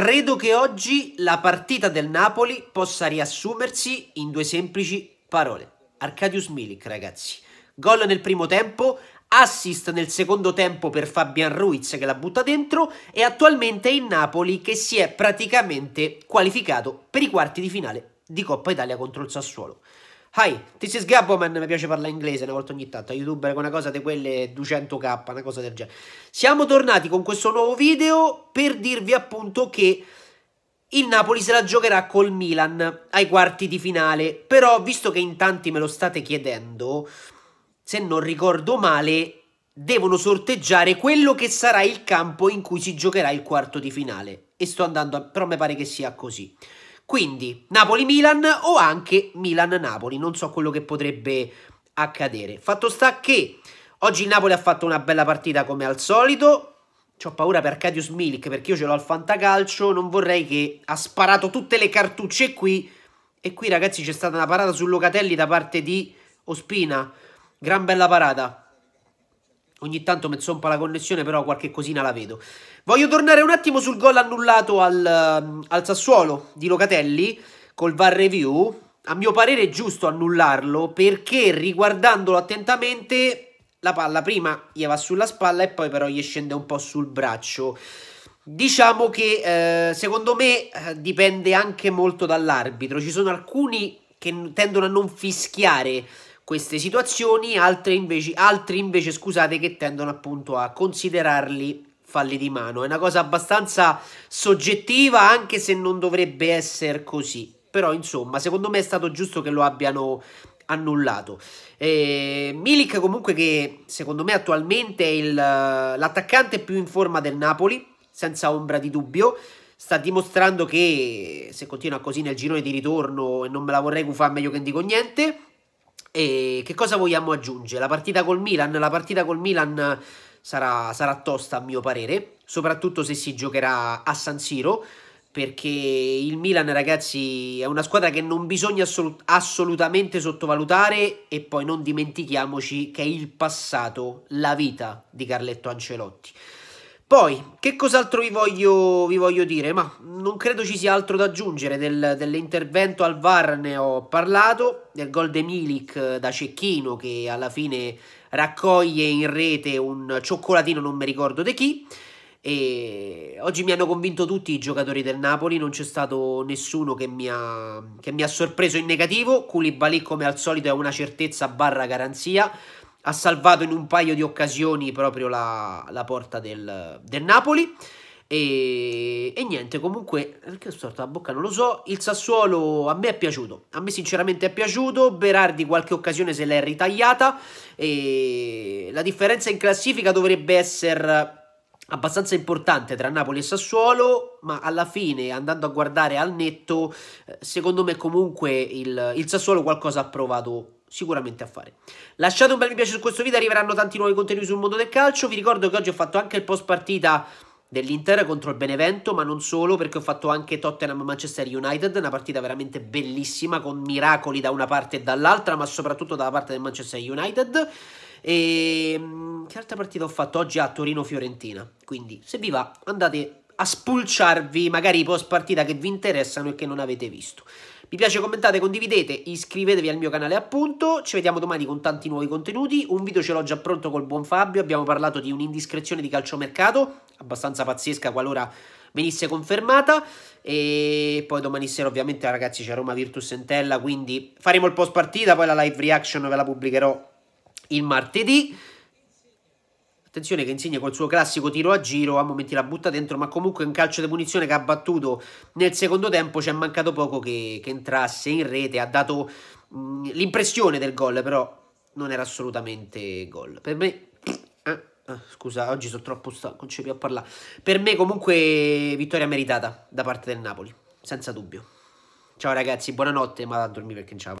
Credo che oggi la partita del Napoli possa riassumersi in due semplici parole. Arcadius Milik, ragazzi. Gol nel primo tempo, assist nel secondo tempo per Fabian Ruiz che la butta dentro e attualmente è in Napoli che si è praticamente qualificato per i quarti di finale di Coppa Italia contro il Sassuolo. Hi, this is Gabboman, mi piace parlare inglese una volta ogni tanto, youtuber con una cosa di quelle 200k, una cosa del genere. Siamo tornati con questo nuovo video per dirvi appunto che il Napoli se la giocherà col Milan ai quarti di finale, però visto che in tanti me lo state chiedendo, se non ricordo male, devono sorteggiare quello che sarà il campo in cui si giocherà il quarto di finale. E sto andando, a... però mi pare che sia così. Quindi Napoli-Milan o anche Milan-Napoli, non so quello che potrebbe accadere. Fatto sta che oggi il Napoli ha fatto una bella partita come al solito, ho paura per Cadius Milik perché io ce l'ho al fantacalcio, non vorrei che ha sparato tutte le cartucce qui e qui ragazzi c'è stata una parata su Locatelli da parte di Ospina, gran bella parata ogni tanto mi zompa la connessione, però qualche cosina la vedo. Voglio tornare un attimo sul gol annullato al, ehm, al Sassuolo di Locatelli col VAR review. A mio parere è giusto annullarlo perché riguardandolo attentamente la palla prima gli va sulla spalla e poi però gli scende un po' sul braccio. Diciamo che eh, secondo me eh, dipende anche molto dall'arbitro. Ci sono alcuni che tendono a non fischiare queste situazioni, altre invece, altri invece scusate che tendono appunto a considerarli falli di mano. È una cosa abbastanza soggettiva anche se non dovrebbe essere così. Però insomma, secondo me è stato giusto che lo abbiano annullato. Eh, Milik comunque che secondo me attualmente è l'attaccante più in forma del Napoli, senza ombra di dubbio. Sta dimostrando che se continua così nel girone di ritorno e non me la vorrei gufare meglio che non dico niente. E che cosa vogliamo aggiungere? La partita col Milan, la partita col Milan sarà, sarà tosta a mio parere, soprattutto se si giocherà a San Siro perché il Milan ragazzi è una squadra che non bisogna assolut assolutamente sottovalutare e poi non dimentichiamoci che è il passato, la vita di Carletto Ancelotti. Poi, che cos'altro vi voglio, vi voglio, dire? Ma non credo ci sia altro da aggiungere del, dell'intervento al VAR, ne ho parlato, del gol de Milik eh, da Cecchino che alla fine raccoglie in rete un cioccolatino, non mi ricordo di chi, e oggi mi hanno convinto tutti i giocatori del Napoli, non c'è stato nessuno che mi ha, che mi ha sorpreso in negativo, Culibali, come al solito è una certezza barra garanzia, ha salvato in un paio di occasioni proprio la, la porta del, del Napoli. E, e, niente, comunque, perché ho storto la bocca non lo so, il Sassuolo a me è piaciuto, a me sinceramente è piaciuto, Berardi qualche occasione se l'è ritagliata e la differenza in classifica dovrebbe essere abbastanza importante tra Napoli e Sassuolo, ma alla fine andando a guardare al netto, eh, secondo me comunque il, il Sassuolo qualcosa ha provato sicuramente a fare. Lasciate un bel mi piace su questo video, arriveranno tanti nuovi contenuti sul mondo del calcio. Vi ricordo che oggi ho fatto anche il post partita dell'Inter contro il Benevento, ma non solo, perché ho fatto anche Tottenham-Manchester United, una partita veramente bellissima, con miracoli da una parte e dall'altra, ma soprattutto dalla parte del Manchester United. E ehm, che altra partita ho fatto oggi a Torino-Fiorentina? Quindi, se vi va, andate a spulciarvi magari i post partita che vi interessano e che non avete visto. Mi piace, commentate, condividete, iscrivetevi al mio canale appunto, ci vediamo domani con tanti nuovi contenuti, un video ce l'ho già pronto col buon Fabio, abbiamo parlato di un'indiscrezione di calciomercato, abbastanza pazzesca qualora venisse confermata e poi domani sera ovviamente ragazzi c'è Roma Virtus Entella, quindi faremo il post partita, poi la live reaction ve la pubblicherò il martedì. Attenzione che Insigne col suo classico tiro a giro a momenti la butta dentro, ma comunque un calcio di punizione che ha battuto nel secondo tempo. Ci è mancato poco che, che entrasse in rete. Ha dato mh, mm, l'impressione del gol, però non era assolutamente gol. Per me. Eh, eh, scusa, oggi sono troppo stanco, non c'è più a parlare. Per me, comunque, vittoria meritata da parte del Napoli, senza dubbio. Ciao ragazzi, buonanotte, ma vado a dormire perché non